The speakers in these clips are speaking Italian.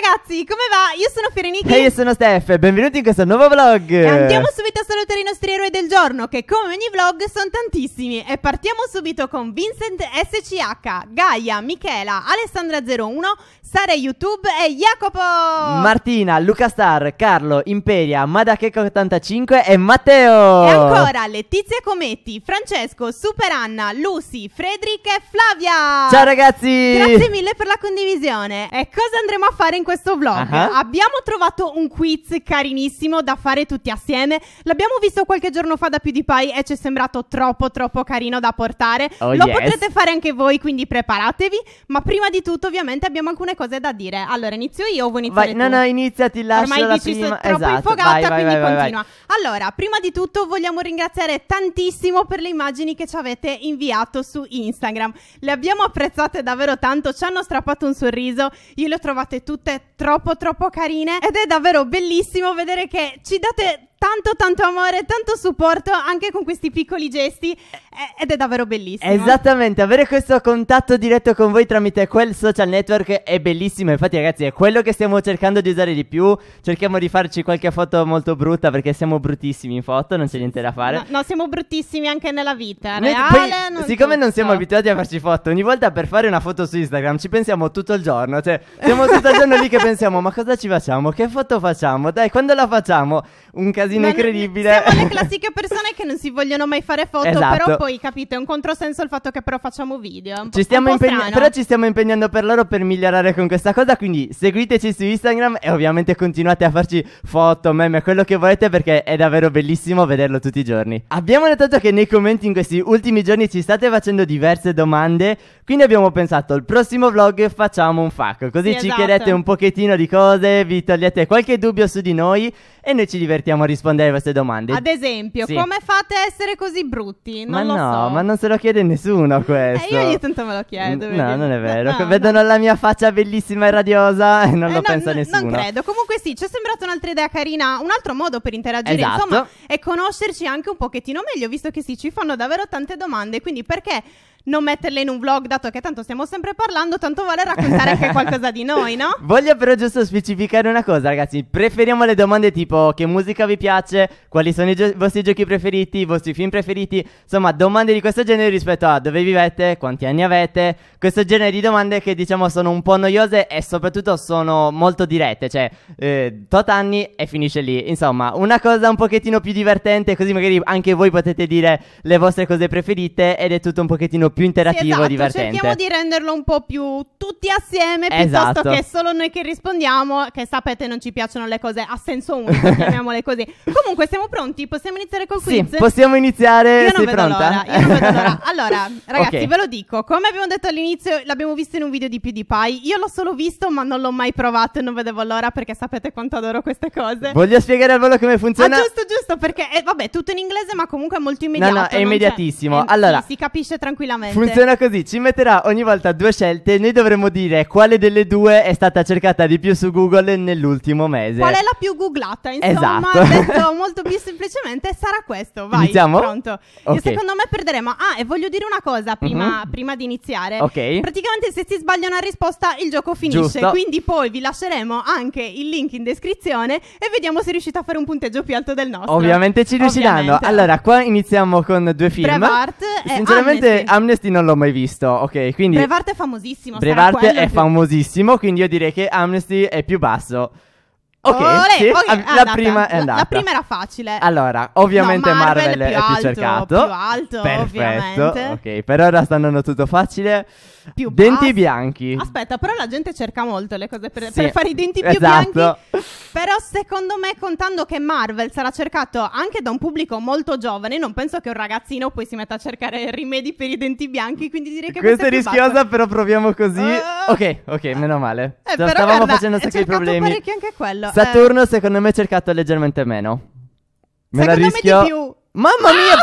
ragazzi, come va? Io sono Ferenica. E io sono Steph e benvenuti in questo nuovo vlog. E andiamo subito a salutare i nostri eroi del giorno, che come ogni vlog sono tantissimi. E partiamo subito con Vincent SCH, Gaia, Michela, Alessandra01, Sare YouTube e Jacopo. Martina, Luca Star, Carlo, Imperia, Madacheco85 e Matteo. E ancora Letizia Cometti, Francesco, Super Anna, Lucy, Frederick e Flavia. Ciao ragazzi. Grazie mille per la condivisione. E cosa andremo a fare in in questo vlog. Uh-huh. Abbiamo trovato un quiz carinissimo da fare tutti assieme. L'abbiamo visto qualche giorno fa da PewDiePie e ci è sembrato troppo, troppo carino da portare. Oh, Lo yes. potrete fare anche voi, quindi preparatevi. Ma prima di tutto, ovviamente, abbiamo alcune cose da dire. Allora, inizio io o vuoi iniziare vai, tu? No, no, inizia, ti lascio Ormai la dici prima. troppo esatto. infogata, vai, vai, quindi vai, continua. Allora, prima di tutto vogliamo ringraziare tantissimo per le immagini che ci avete inviato su Instagram. Le abbiamo apprezzate davvero tanto, ci hanno strappato un sorriso. Io le ho trovate tutte state troppo troppo carine ed è davvero bellissimo vedere che ci date tanto tanto amore, tanto supporto anche con questi piccoli gesti eh, ed è davvero bellissimo. Esattamente, avere questo contatto diretto con voi tramite quel social network è bellissimo. Infatti, ragazzi, è quello che stiamo cercando di usare di più. Cerchiamo di farci qualche foto molto brutta perché siamo bruttissimi in foto, non c'è niente da fare. No, no siamo bruttissimi anche nella vita. Reale, Noi, poi, siccome non siamo so. abituati a farci foto, ogni volta per fare una foto su Instagram ci pensiamo tutto il giorno. Cioè, siamo tutto il giorno lì che pensiamo: ma cosa ci facciamo? Che foto facciamo? Dai, quando la facciamo? Un casino non, incredibile. Siamo le classiche persone che non si vogliono mai fare foto, esatto. però poi capito, è un controsenso il fatto che però facciamo video. Ci impegna- però ci stiamo impegnando per loro per migliorare con questa cosa, quindi seguiteci su Instagram e ovviamente continuate a farci foto, meme, quello che volete perché è davvero bellissimo vederlo tutti i giorni. Abbiamo notato che nei commenti in questi ultimi giorni ci state facendo diverse domande, quindi abbiamo pensato il prossimo vlog facciamo un fuck, così sì, ci esatto. chiedete un pochettino di cose, vi togliete qualche dubbio su di noi e noi ci divertiamo a rispondere alle vostre domande. Ad esempio, sì. come fate a essere così brutti? Non Ma lo lo no, so. ma non se lo chiede nessuno questo. Eh, io ogni tanto me lo chiedo. N- no, non è vero. No, Vedono no. la mia faccia bellissima e radiosa e non eh, lo no, pensa n- nessuno. Non credo. Comunque sì, ci è sembrata un'altra idea carina, un altro modo per interagire, esatto. insomma, e conoscerci anche un pochettino meglio, visto che sì, ci fanno davvero tante domande, quindi perché non metterle in un vlog, dato che tanto stiamo sempre parlando, tanto vale raccontare anche qualcosa di noi, no? Voglio però giusto specificare una cosa, ragazzi. Preferiamo le domande tipo che musica vi piace, quali sono i gio- vostri giochi preferiti, i vostri film preferiti, insomma, domande di questo genere rispetto a dove vivete, quanti anni avete, questo genere di domande che diciamo sono un po' noiose e soprattutto sono molto dirette, cioè eh, tot anni e finisce lì. Insomma, una cosa un pochettino più divertente, così magari anche voi potete dire le vostre cose preferite ed è tutto un pochettino più più interattivo e esatto, divertente. Cerchiamo di renderlo un po' più tutti assieme piuttosto esatto. che solo noi che rispondiamo, che sapete non ci piacciono le cose a senso unico, chiamiamole così. Comunque siamo pronti, possiamo iniziare col quiz? Sì, possiamo iniziare, io non sei vedo pronta? L'ora, io non vedo l'ora. Allora, ragazzi, okay. ve lo dico, come abbiamo detto all'inizio, l'abbiamo visto in un video di PewDiePie, io l'ho solo visto ma non l'ho mai provato e non vedevo l'ora perché sapete quanto adoro queste cose. Voglio spiegare al volo come funziona. Ah, giusto, giusto, perché eh, vabbè, tutto in inglese ma comunque è molto immediato. No, no, è immediatissimo. Eh, allora, sì, si capisce tranquillamente. Funziona così, ci metterà ogni volta due scelte, noi dovremo potremmo dire quale delle due è stata cercata di più su Google nell'ultimo mese. Qual è la più googlata? Insomma, esatto. detto molto più semplicemente, sarà questo. Vai, Iniziamo? pronto. Okay. secondo me perderemo. Ah, e voglio dire una cosa prima, mm-hmm. prima di iniziare. Ok. Praticamente se si sbaglia una risposta il gioco finisce, Giusto. quindi poi vi lasceremo anche il link in descrizione e vediamo se riuscite a fare un punteggio più alto del nostro. Ovviamente ci riusciranno. Ovviamente. Allora, qua iniziamo con due film. Brevart Sinceramente Amnesty. Amnesty non l'ho mai visto, ok, quindi... Brevart è famosissimo, Brevart Bart è famosissimo, quindi io direi che Amnesty è più basso. Ok, Olè, sì, okay, la, andata. prima è andata. La, prima era facile. Allora, ovviamente no, Marvel, Marvel, è più, più alto, cercato. Più alto, Perfetto. Ovviamente. Ok, per ora sta andando tutto facile. Più denti bianchi. Aspetta, però la gente cerca molto le cose per, sì, per fare i denti più esatto. bianchi. Però secondo me, contando che Marvel sarà cercato anche da un pubblico molto giovane, non penso che un ragazzino poi si metta a cercare rimedi per i denti bianchi, quindi direi che Questa è rischiosa, basso. però proviamo così. Uh, ok, ok, meno male. Eh, cioè, Stavamo guarda, facendo un sacco di problemi. parecchio anche quello. Saturno secondo me ha cercato leggermente meno. Me la secondo rischio. me di più. Mamma mia,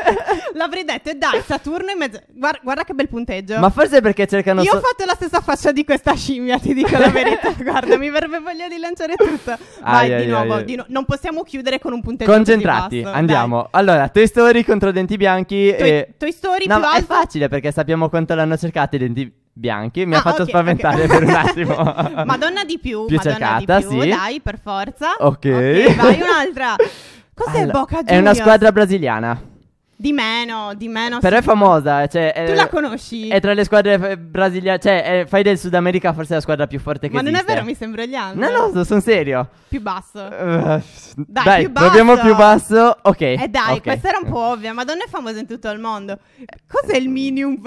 perché? L'avrei detto, e dai, Saturno in mezzo. Guarda, guarda che bel punteggio. Ma forse perché cercano. Io so- ho fatto la stessa faccia di questa scimmia, ti dico la verità. guarda, mi verrebbe voglia di lanciare tutto. Vai, ai, di, ai, nuovo, ai. di nuovo. Non possiamo chiudere con un punteggio. Concentrati, basso, andiamo. Dai. Allora, Toy Story contro Denti Bianchi. Toy, e... Toy Story no, più alto. È facile perché sappiamo quanto l'hanno cercato i Denti bianchi bianchi. Mi ah, ha fatto okay, spaventare okay. per un attimo. Madonna di più, più Madonna cercata, di più, sì. dai, per forza. Ok. okay vai un'altra. Cos'è allora, Boca Juniors? È una squadra brasiliana. Di meno, di meno. Però sì. è famosa. Eh, cioè, è, tu eh, la conosci? È tra le squadre eh, brasiliane. Cioè, è, fai del Sud America forse la squadra più forte che Ma esiste. Ma non è vero, mi sembra gli altri. No, no, sono serio. Più basso. Uh, dai, dai più basso. proviamo più basso. Ok. E eh dai, okay. questa era un po' ovvia. Madonna è famosa in tutto il mondo. Cos'è il minimum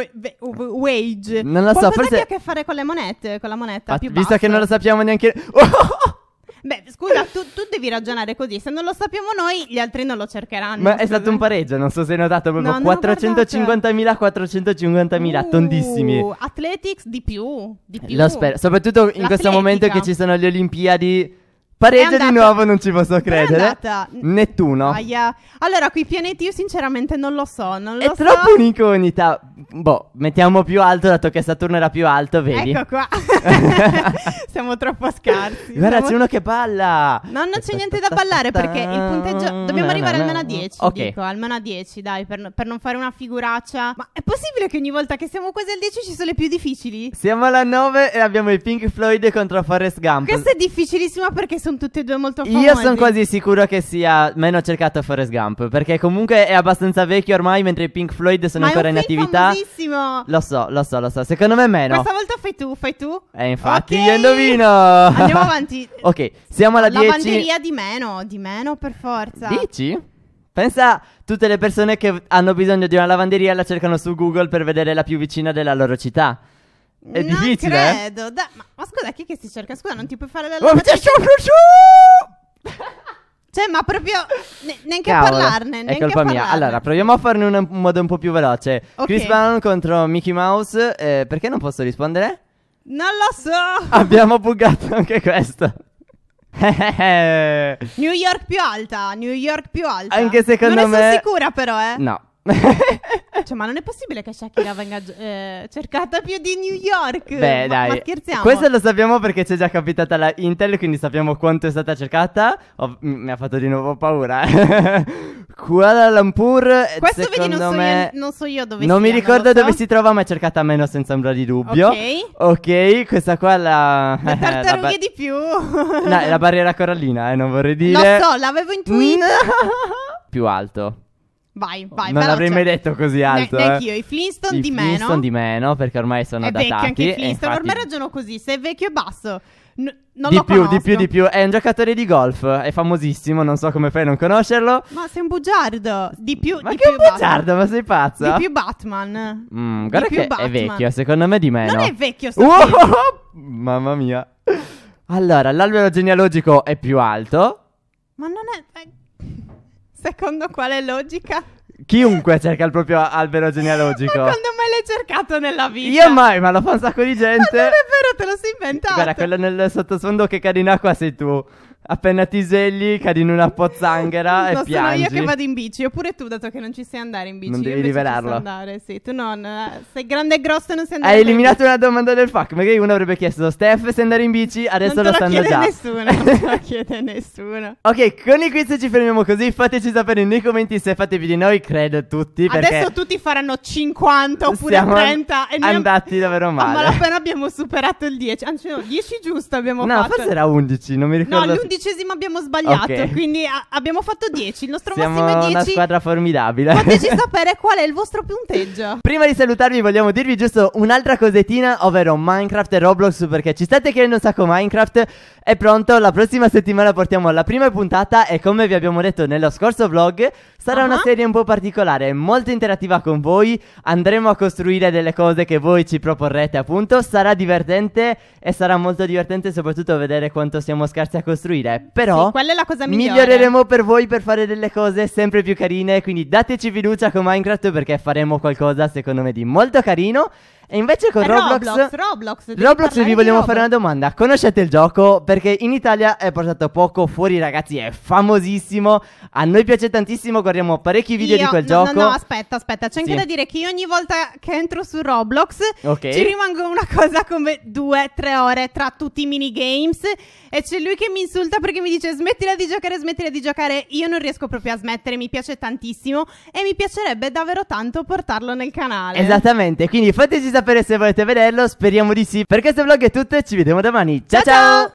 wage? Non lo so, forse... che ha a che fare con le monete, con la moneta ah, più bassa. Visto che non lo sappiamo neanche... Oh! Beh, scusa, tu, tu, devi ragionare così. Se non lo sappiamo noi, gli altri non lo cercheranno. Ma è stato me. un pareggio, non so se hai notato proprio no, 450.000, 450.000, uh, tondissimi. Athletics di più, di più. Lo spero, soprattutto in L'atletica. questo momento che ci sono le Olimpiadi Pareggio di nuovo, non ci posso credere. È Nettuno. Aia. Allora, quei pianeti io sinceramente non lo so. Non lo È so. troppo un'incognita. Boh, mettiamo più alto, dato che Saturno era più alto, vedi? Ecco qua. Siamo troppo scarsi. Guarda, Siamo... c'è uno che balla. No, non c'è niente da ballare perché il punteggio. Dobbiamo arrivare almeno a 10. Ok. Dico, almeno a 10, dai, per, per non fare una figuraccia. Ma è possibile che ogni volta che siamo quasi al 10 ci sono le più difficili? Siamo alla 9 e abbiamo i Pink Floyd contro Forrest Gump. Questo è difficilissimo perché sono sono tutti e due molto famosi. Io sono quasi sicuro che sia meno cercato Forrest Gump, perché comunque è abbastanza vecchio ormai, mentre i Pink Floyd sono Ma ancora in attività. Ma famosissimo! Lo so, lo so, lo so. Secondo me meno. Questa volta fai tu, fai tu. Eh, infatti, okay. io indovino! Andiamo avanti. ok, siamo alla 10. La banderia di meno, di meno per forza. Dici? Pensa tutte le persone che hanno bisogno di una lavanderia la cercano su Google per vedere la più vicina della loro città. È non difficile. Eh? credo. Da- ma, ma scusa, chi è che si cerca? Scusa, non ti puoi fare la lavatrice? Cioè, ma proprio ne- neanche a Cavolo, parlarne. È Neanche colpa mia. Allora, proviamo a farne una- un modo un po' più veloce. Ok. Chris Brown contro Mickey Mouse. eh, perché non posso rispondere? Non lo so. Abbiamo bugato anche questo. New York più alta. New York più alta. Anche secondo non me. Non sono sicura, però, eh. No, cioè, ma non è possibile che Shakira venga eh, cercata più di New York. Beh, ma, dai. Ma scherziamo. Questo lo sappiamo perché c'è già capitata la Intel, quindi sappiamo quanto è stata cercata. Oh, mi ha fatto di nuovo paura. Kuala Lumpur. Eh, questo vedi, non, me, so io, non so io dove Non mi ricordo dove so. si trova, ma è cercata a meno senza ombra di dubbio. Ok. Ok, questa qua è la. la ba- di più. no, è la barriera corallina, eh, non vorrei dire. Lo so, l'avevo intuito. Mm. più alto. Vai, oh, vai, Non veloce. l'avrei mai detto così alto. Ne- neanch'io, eh. i Flintstone I di meno. I Flintstone di meno, perché ormai sono è datati. È anche i Flintstone, infatti... ormai ragiono così, se è vecchio è basso. N- non di lo più, conosco. di più, di più. È un giocatore di golf, è famosissimo, non so come fai a non conoscerlo. Ma sei un bugiardo. Di più, ma di che più un bugiardo, ma sei pazzo. Di più Batman. Mm, guarda di che Batman. è vecchio, secondo me di meno. Non è vecchio, sto oh, Mamma mia. Allora, l'albero genealogico è più alto. Ma non è... Eh, secondo quale logica? Chiunque cerca il proprio albero genealogico. Ma quando mai l'hai cercato nella vita? Io mai, ma lo fa un sacco di gente. Ma non è vero, te lo sei inventato. Guarda, quello nel sottosfondo che cade in acqua sei tu. Appena ti svegli cadi in una pozzanghera e no, piangi. sono io che vado in bici, oppure tu, dato che non ci sai andare in bici. Non devi rivelarlo. Andare, sì. Tu non, sei grande e grosso e non sai andare Hai eliminato una domanda del fuck, magari uno avrebbe chiesto Steph se andare in bici, adesso lo sanno già. Non Nessuno, non te lo chiede nessuno. Ok, con i quiz ci fermiamo così, fateci sapere nei commenti se fatevi di noi, credo tutti, Adesso tutti faranno 50 oppure 30 e noi andati davvero male. Ma appena abbiamo superato il 10, anzi no, 10 giusto abbiamo no, fatto. No, forse era 11, non mi ricordo. No, l'11 dodicesimo abbiamo sbagliato, okay. quindi a- abbiamo fatto 10. Il nostro Siamo massimo è 10. una squadra formidabile. Fateci sapere qual è il vostro punteggio. Prima di salutarvi vogliamo dirvi giusto un'altra cosettina, ovvero Minecraft e Roblox, perché ci state chiedendo un sacco Minecraft. È pronto, la prossima settimana portiamo la prima puntata e come vi abbiamo detto nello scorso vlog, sarà uh-huh. una ah. serie un po' particolare, molto interattiva con voi, andremo a costruire delle cose che voi ci proporrete appunto, sarà divertente e sarà molto divertente soprattutto vedere quanto siamo scarsi a costruire, però sì, quella è la cosa migliore. miglioreremo per voi per fare delle cose sempre più carine, quindi dateci fiducia con Minecraft perché faremo qualcosa secondo me di molto carino. E invece con eh, Roblox Roblox, Roblox, vi vogliamo fare una domanda. Conoscete il gioco? Perché in Italia è portato poco fuori, ragazzi, è famosissimo. A noi piace tantissimo, guardiamo parecchi video io, di quel no, gioco. No, no, aspetta, aspetta, c'è anche sì. da dire che io ogni volta che entro su Roblox okay. ci rimango una cosa come due, tre ore tra tutti i minigames e c'è lui che mi insulta perché mi dice smettila di giocare, smettila di giocare. Io non riesco proprio a smettere, mi piace tantissimo e mi piacerebbe davvero tanto portarlo nel canale. Esattamente, quindi fateci sapere sapere se volete vederlo, speriamo di sì. Per questo vlog è tutto e ci vediamo domani. ciao! ciao! ciao!